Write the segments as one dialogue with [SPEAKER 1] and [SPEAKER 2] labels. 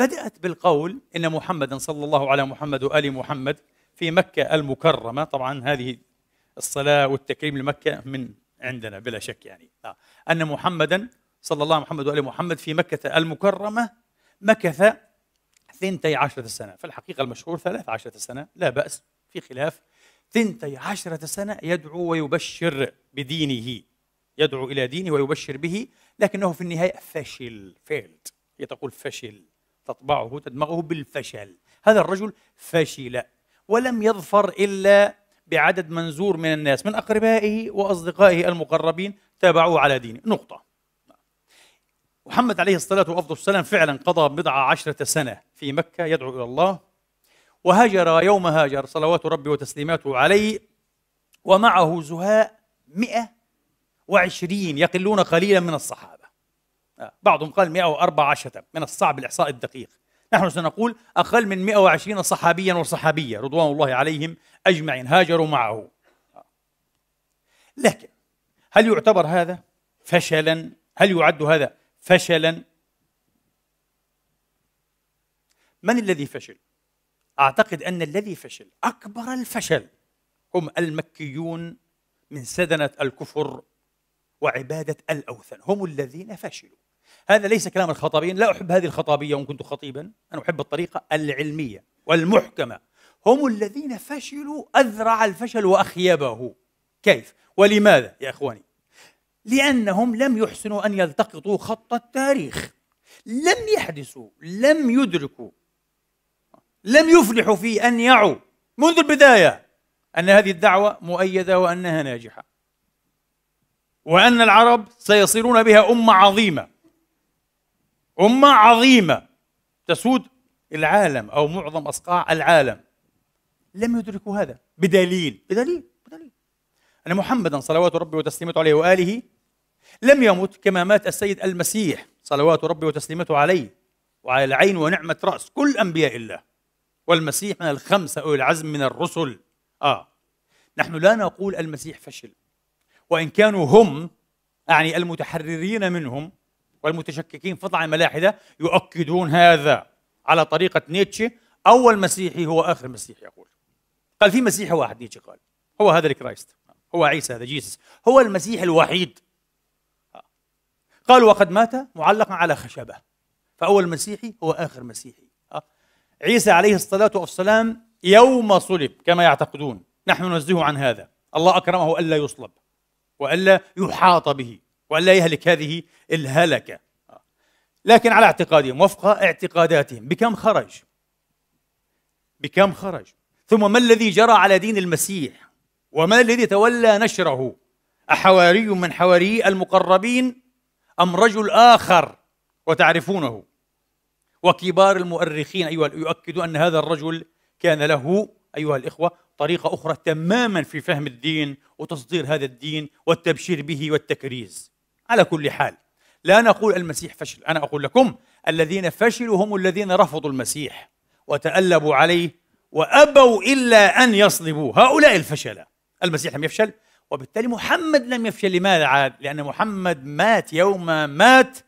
[SPEAKER 1] بدأت بالقول إن محمدا صلى الله على محمد وآل محمد في مكة المكرمة طبعا هذه الصلاة والتكريم لمكة من عندنا بلا شك يعني أن محمدا صلى الله عليه محمد وآل محمد في مكة المكرمة مكث ثنتي عشرة سنة في الحقيقة المشهور ثلاث عشرة سنة لا بأس في خلاف ثنتي عشرة سنة يدعو ويبشر بدينه يدعو إلى دينه ويبشر به لكنه في النهاية فشل فيلد هي تقول فشل تطبعه تدمغه بالفشل هذا الرجل فشل ولم يظفر إلا بعدد منزور من الناس من أقربائه وأصدقائه المقربين تابعوه على دينه نقطة محمد عليه الصلاة والسلام فعلا قضى بضع عشرة سنة في مكة يدعو إلى الله وهاجر يوم هاجر صلوات ربي وتسليماته عليه ومعه زهاء مئة وعشرين يقلون قليلا من الصحابة بعضهم قال 114 من الصعب الإحصاء الدقيق نحن سنقول أقل من 120 صحابيا وصحابية رضوان الله عليهم أجمعين هاجروا معه لكن هل يعتبر هذا فشلا هل يعد هذا فشلا من الذي فشل اعتقد ان الذي فشل اكبر الفشل هم المكيون من سدنه الكفر وعباده الاوثان هم الذين فشلوا هذا ليس كلام الخطابين لا أحب هذه الخطابية وإن كنت خطيبا أنا أحب الطريقة العلمية والمحكمة هم الذين فشلوا أذرع الفشل وأخيبه كيف؟ ولماذا يا إخواني؟ لأنهم لم يحسنوا أن يلتقطوا خط التاريخ لم يحدثوا لم يدركوا لم يفلحوا في أن يعوا منذ البداية أن هذه الدعوة مؤيدة وأنها ناجحة وأن العرب سيصيرون بها أمة عظيمة أمة عظيمة تسود العالم أو معظم أصقاع العالم لم يدركوا هذا بدليل بدليل بدليل أن محمدا صلوات ربي وتسليمته عليه وآله لم يمت كما مات السيد المسيح صلوات ربي وتسليمته عليه وعلى العين ونعمة رأس كل أنبياء الله والمسيح من الخمسة أولي العزم من الرسل آه نحن لا نقول المسيح فشل وإن كانوا هم أعني المتحررين منهم والمتشككين فطعا الملاحدة يؤكدون هذا على طريقة نيتشه أول مسيحي هو آخر مسيحي يقول قال في مسيحي واحد نيتشه قال هو هذا الكرايست هو عيسى هذا جيسس هو المسيح الوحيد قالوا وقد مات معلقا على خشبة فأول مسيحي هو آخر مسيحي عيسى عليه الصلاة والسلام يوم صلب كما يعتقدون نحن ننزهه عن هذا الله أكرمه ألا يصلب وألا يحاط به وألا يهلك هذه الهلكة لكن على اعتقادهم وفق اعتقاداتهم بكم خرج بكم خرج ثم ما الذي جرى على دين المسيح وما الذي تولى نشره أحواري من حواري المقربين أم رجل آخر وتعرفونه وكبار المؤرخين أيها يؤكد أن هذا الرجل كان له أيها الإخوة طريقة أخرى تماما في فهم الدين وتصدير هذا الدين والتبشير به والتكريز على كل حال لا نقول المسيح فشل أنا أقول لكم الذين فشلوا هم الذين رفضوا المسيح وتألبوا عليه وأبوا إلا أن يصلبوه هؤلاء الفشلة المسيح لم يفشل وبالتالي محمد لم يفشل لماذا عاد؟ لأن محمد مات يوم مات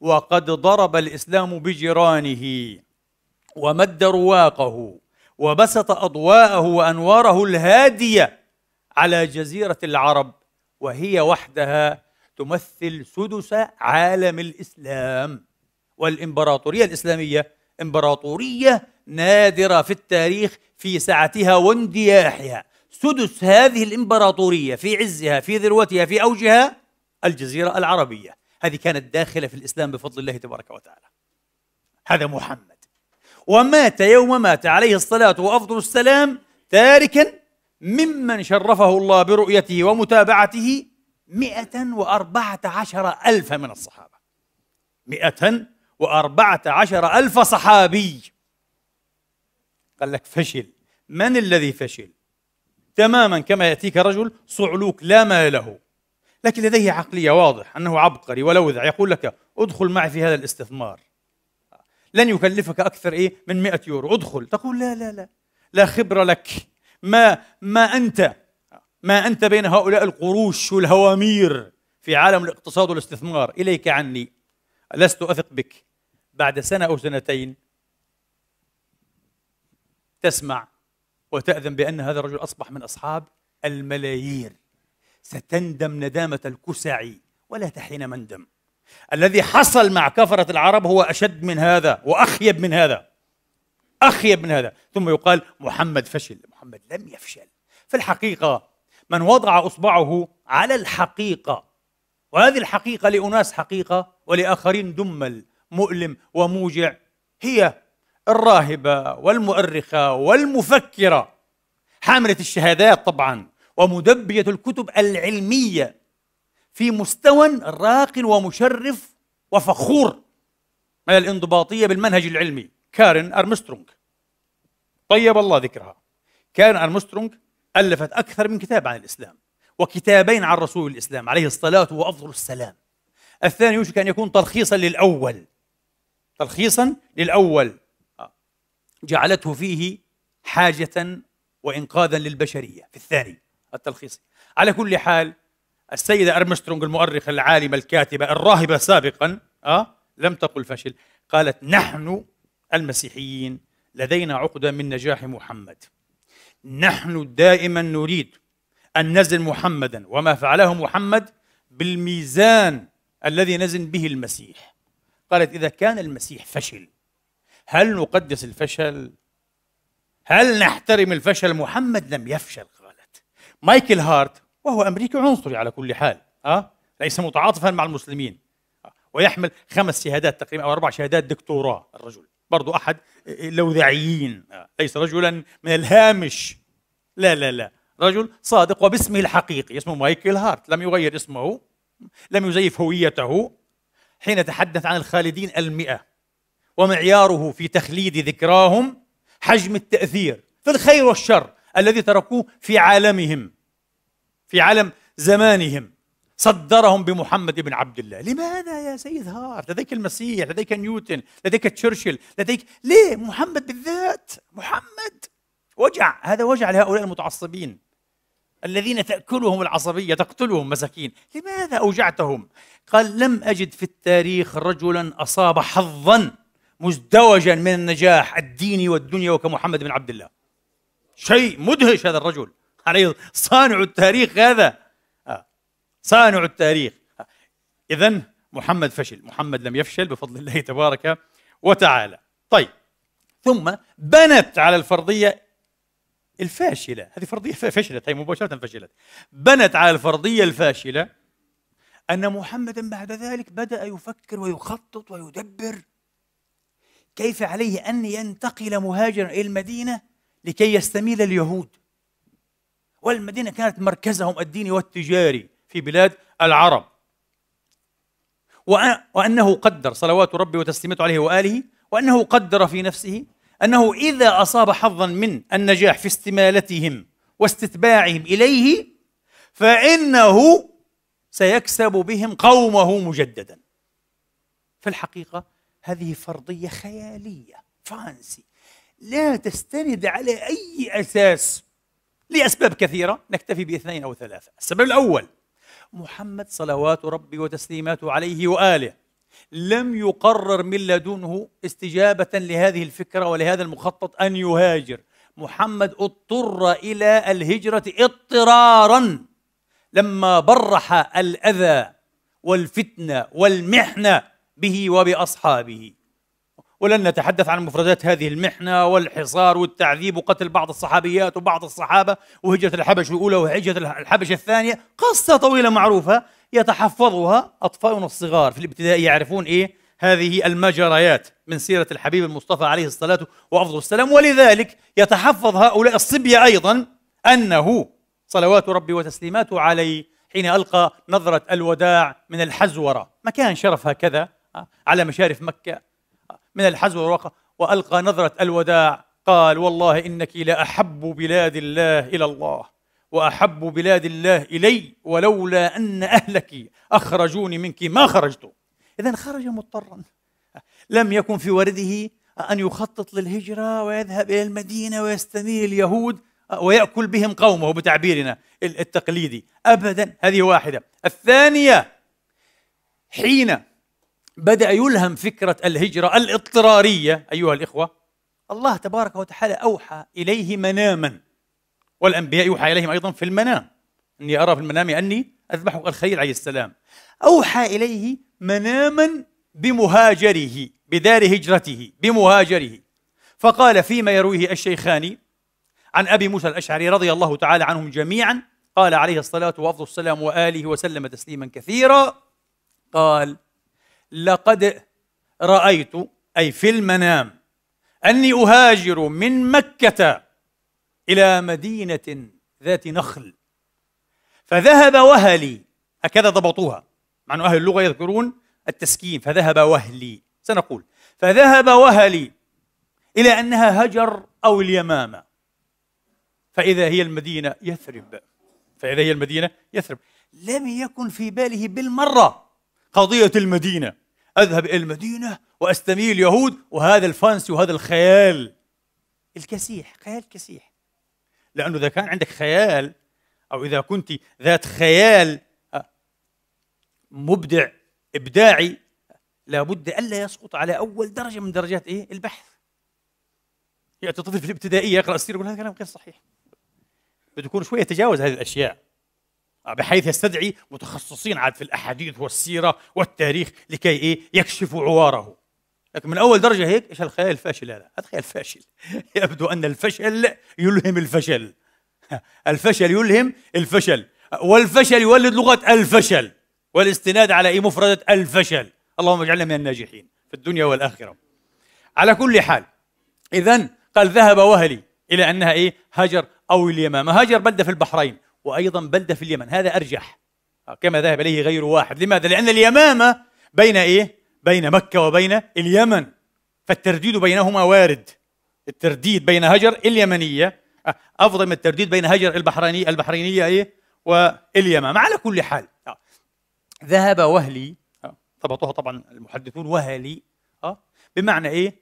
[SPEAKER 1] وقد ضرب الإسلام بجيرانه ومد رواقه وبسط أضواءه وأنواره الهادية على جزيرة العرب وهي وحدها تمثل سدس عالم الاسلام والامبراطوريه الاسلاميه امبراطوريه نادره في التاريخ في سعتها واندياحها سدس هذه الامبراطوريه في عزها في ذروتها في اوجها الجزيره العربيه هذه كانت داخله في الاسلام بفضل الله تبارك وتعالى هذا محمد ومات يوم مات عليه الصلاه وافضل السلام تاركا ممن شرفه الله برؤيته ومتابعته مئة وأربعة عشر ألف من الصحابة مئة وأربعة عشر ألف صحابي قال لك فشل من الذي فشل تماما كما يأتيك رجل صعلوك لا مال له لكن لديه عقلية واضح أنه عبقري ولوذع يقول لك ادخل معي في هذا الاستثمار لن يكلفك أكثر إيه من 100 يورو ادخل تقول لا لا لا لا خبرة لك ما ما أنت ما أنت بين هؤلاء القروش والهوامير في عالم الاقتصاد والاستثمار إليك عني لست أثق بك بعد سنة أو سنتين تسمع وتأذن بأن هذا الرجل أصبح من أصحاب الملايير ستندم ندامة الكسع ولا تحين مندم الذي حصل مع كفرة العرب هو أشد من هذا وأخيب من هذا أخيب من هذا ثم يقال محمد فشل محمد لم يفشل في الحقيقة من وضع اصبعه على الحقيقه وهذه الحقيقه لاناس حقيقه ولاخرين دمل مؤلم وموجع هي الراهبه والمؤرخه والمفكره حامله الشهادات طبعا ومدبيه الكتب العلميه في مستوى راق ومشرف وفخور من الانضباطيه بالمنهج العلمي كارن ارمسترونغ طيب الله ذكرها كارن ارمسترونغ ألفت أكثر من كتاب عن الإسلام وكتابين عن رسول الإسلام عليه الصلاة وأفضل السلام الثاني يوشك أن يكون تلخيصا للأول تلخيصا للأول آه. جعلته فيه حاجة وإنقاذا للبشرية في الثاني التلخيص على كل حال السيدة أرمسترونغ المؤرخة العالمة الكاتبة الراهبة سابقا أه؟ لم تقل فشل قالت نحن المسيحيين لدينا عقدة من نجاح محمد نحن دائما نريد أن نزن محمدا وما فعله محمد بالميزان الذي نزن به المسيح قالت إذا كان المسيح فشل هل نقدس الفشل؟ هل نحترم الفشل؟ محمد لم يفشل قالت مايكل هارت وهو أمريكي عنصري على كل حال أه؟ ليس متعاطفا مع المسلمين آه، ويحمل خمس شهادات تقريبا أو أربع شهادات دكتوراه الرجل برضو أحد اللوذعيين ليس رجلا من الهامش لا لا لا رجل صادق وباسمه الحقيقي اسمه مايكل هارت لم يغير اسمه لم يزيف هويته حين تحدث عن الخالدين المئة ومعياره في تخليد ذكراهم حجم التأثير في الخير والشر الذي تركوه في عالمهم في عالم زمانهم صدرهم بمحمد بن عبد الله لماذا يا سيد هارت لديك المسيح لديك نيوتن لديك تشرشل لديك ليه محمد بالذات محمد وجع هذا وجع لهؤلاء المتعصبين الذين تأكلهم العصبية تقتلهم مساكين لماذا أوجعتهم قال لم أجد في التاريخ رجلا أصاب حظا مزدوجا من النجاح الديني والدنيا كمحمد بن عبد الله شيء مدهش هذا الرجل عليه صانع التاريخ هذا صانع التاريخ إذا محمد فشل محمد لم يفشل بفضل الله تبارك وتعالى طيب ثم بنت على الفرضية الفاشلة هذه فرضية فشلت هي مباشرة فشلت بنت على الفرضية الفاشلة أن محمدا بعد ذلك بدأ يفكر ويخطط ويدبر كيف عليه أن ينتقل مهاجرا إلى المدينة لكي يستميل اليهود والمدينة كانت مركزهم الديني والتجاري في بلاد العرب وأنه قدر صلوات ربي وتسليمته عليه وآله وأنه قدر في نفسه أنه إذا أصاب حظا من النجاح في استمالتهم واستتباعهم إليه فإنه سيكسب بهم قومه مجددا في الحقيقة هذه فرضية خيالية فانسي لا تستند على أي أساس لأسباب كثيرة نكتفي باثنين أو ثلاثة السبب الأول محمد صلوات ربي وتسليماته عليه واله لم يقرر من لدنه استجابه لهذه الفكره ولهذا المخطط ان يهاجر محمد اضطر الى الهجره اضطرارا لما برح الاذى والفتنه والمحنه به وباصحابه ولن نتحدث عن مفردات هذه المحنة والحصار والتعذيب وقتل بعض الصحابيات وبعض الصحابة وهجرة الحبش الأولى وهجرة الحبش الثانية قصة طويلة معروفة يتحفظها أطفالنا الصغار في الابتدائي يعرفون إيه هذه المجريات من سيرة الحبيب المصطفى عليه الصلاة وأفضل السلام ولذلك يتحفظ هؤلاء الصبية أيضا أنه صلوات ربي وتسليماته عليه حين ألقى نظرة الوداع من الحزورة مكان شرف هكذا آه، على مشارف مكة من الحزو والورقة وألقى نظرة الوداع قال والله إنك لأحب بلاد الله إلى الله وأحب بلاد الله إلي ولولا أن أهلك أخرجوني منك ما خرجت إذا خرج مضطرا لم يكن في ورده أن يخطط للهجرة ويذهب إلى المدينة ويستنير اليهود ويأكل بهم قومه بتعبيرنا التقليدي أبدا هذه واحدة الثانية حين بدأ يلهم فكرة الهجرة الاضطرارية أيها الإخوة الله تبارك وتعالى أوحى إليه مناما والأنبياء يوحى إليهم أيضا في المنام أني أرى في المنام أني أذبحك الخيل عليه السلام أوحى إليه مناما بمهاجره بدار هجرته بمهاجره فقال فيما يرويه الشيخان عن أبي موسى الأشعري رضي الله تعالى عنهم جميعا قال عليه الصلاة والسلام السلام وآله وسلم تسليما كثيرا قال لقد رأيت أي في المنام أني أهاجر من مكة إلى مدينة ذات نخل فذهب وهلي هكذا ضبطوها مع أنه أهل اللغة يذكرون التسكين فذهب وهلي سنقول فذهب وهلي إلى أنها هجر أو اليمامة فإذا هي المدينة يثرب فإذا هي المدينة يثرب لم يكن في باله بالمرة قضية المدينة أذهب إلى المدينة وأستميل اليهود وهذا الفانسي وهذا الخيال الكسيح خيال كسيح لأنه إذا كان عندك خيال أو إذا كنت ذات خيال آه، مبدع إبداعي لابد ألا يسقط على أول درجة من درجات إيه البحث يأتي يعني طفل في الابتدائية يقرأ السيرة يقول هذا كلام غير صحيح بده يكون شوية تجاوز هذه الأشياء بحيث يستدعي متخصصين عاد في الاحاديث والسيره والتاريخ لكي ايه يكشفوا عواره لكن من اول درجه هيك ايش الخيال الفاشل هذا هذا خيال فاشل يبدو ان الفشل يلهم الفشل الفشل يلهم الفشل والفشل يولد لغه الفشل والاستناد على اي مفردة الفشل اللهم اجعلنا من الناجحين في الدنيا والآخرة على كل حال إذا قال ذهب وهلي إلى أنها إيه هجر أو اليمامة هاجر بلدة في البحرين وأيضا بلدة في اليمن هذا أرجح آه، كما ذهب إليه غير واحد لماذا؟ لأن اليمامة بين إيه؟ بين مكة وبين اليمن فالترديد بينهما وارد الترديد بين هجر اليمنية آه، أفضل من الترديد بين هجر البحرينية البحرينية إيه؟ واليمامة على كل حال آه، ذهب وهلي ضبطوها طبعا المحدثون وهلي بمعنى إيه؟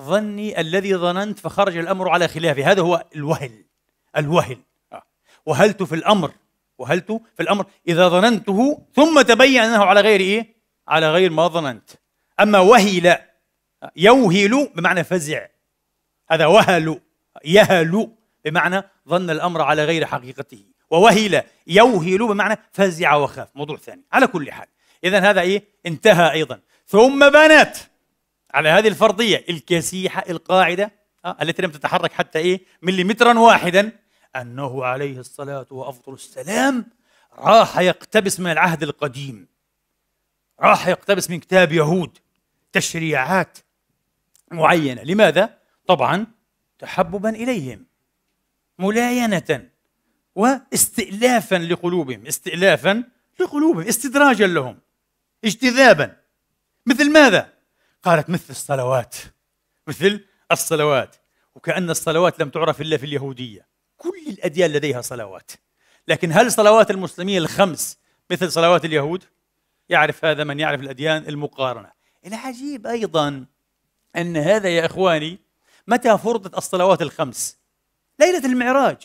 [SPEAKER 1] ظني الذي ظننت فخرج الامر على خلافه هذا هو الوهل الوهل وهلت في الأمر وهلت في الأمر إذا ظننته ثم تبين أنه على غير إيه؟ على غير ما ظننت أما وهل يوهل بمعنى فزع هذا وهل يهل بمعنى ظن الأمر على غير حقيقته ووهل يوهل بمعنى فزع وخاف موضوع ثاني على كل حال إذا هذا إيه؟ انتهى أيضا ثم بنت على هذه الفرضية الكسيحة القاعدة آه، التي لم تتحرك حتى إيه؟ مليمترا واحدا أنه عليه الصلاة وأفضل السلام راح يقتبس من العهد القديم راح يقتبس من كتاب يهود تشريعات معينة لماذا؟ طبعا تحببا إليهم ملاينة واستئلافا لقلوبهم استئلافا لقلوبهم استدراجا لهم اجتذابا مثل ماذا؟ قالت مثل الصلوات مثل الصلوات وكأن الصلوات لم تعرف إلا في اليهودية كل الأديان لديها صلوات لكن هل صلوات المسلمين الخمس مثل صلوات اليهود؟ يعرف هذا من يعرف الأديان المقارنة العجيب أيضا أن هذا يا إخواني متى فرضت الصلوات الخمس؟ ليلة المعراج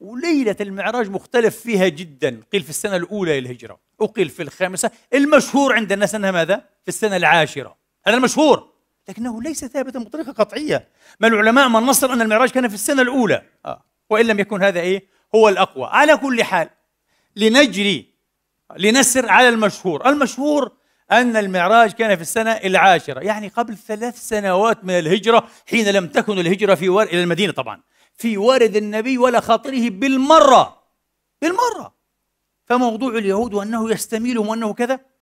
[SPEAKER 1] وليلة المعراج مختلف فيها جدا قيل في السنة الأولى للهجرة وقيل في الخامسة المشهور عند الناس أنها ماذا؟ في السنة العاشرة هذا المشهور لكنه ليس ثابتا بطريقة قطعية ما العلماء من نصر أن المعراج كان في السنة الأولى آه. وإن لم يكن هذا إيه هو الأقوى على كل حال لنجري لنسر على المشهور المشهور أن المعراج كان في السنة العاشرة يعني قبل ثلاث سنوات من الهجرة حين لم تكن الهجرة في ور... إلى المدينة طبعا في وارد النبي ولا خاطره بالمرة بالمرة فموضوع اليهود وأنه يستميلهم وأنه كذا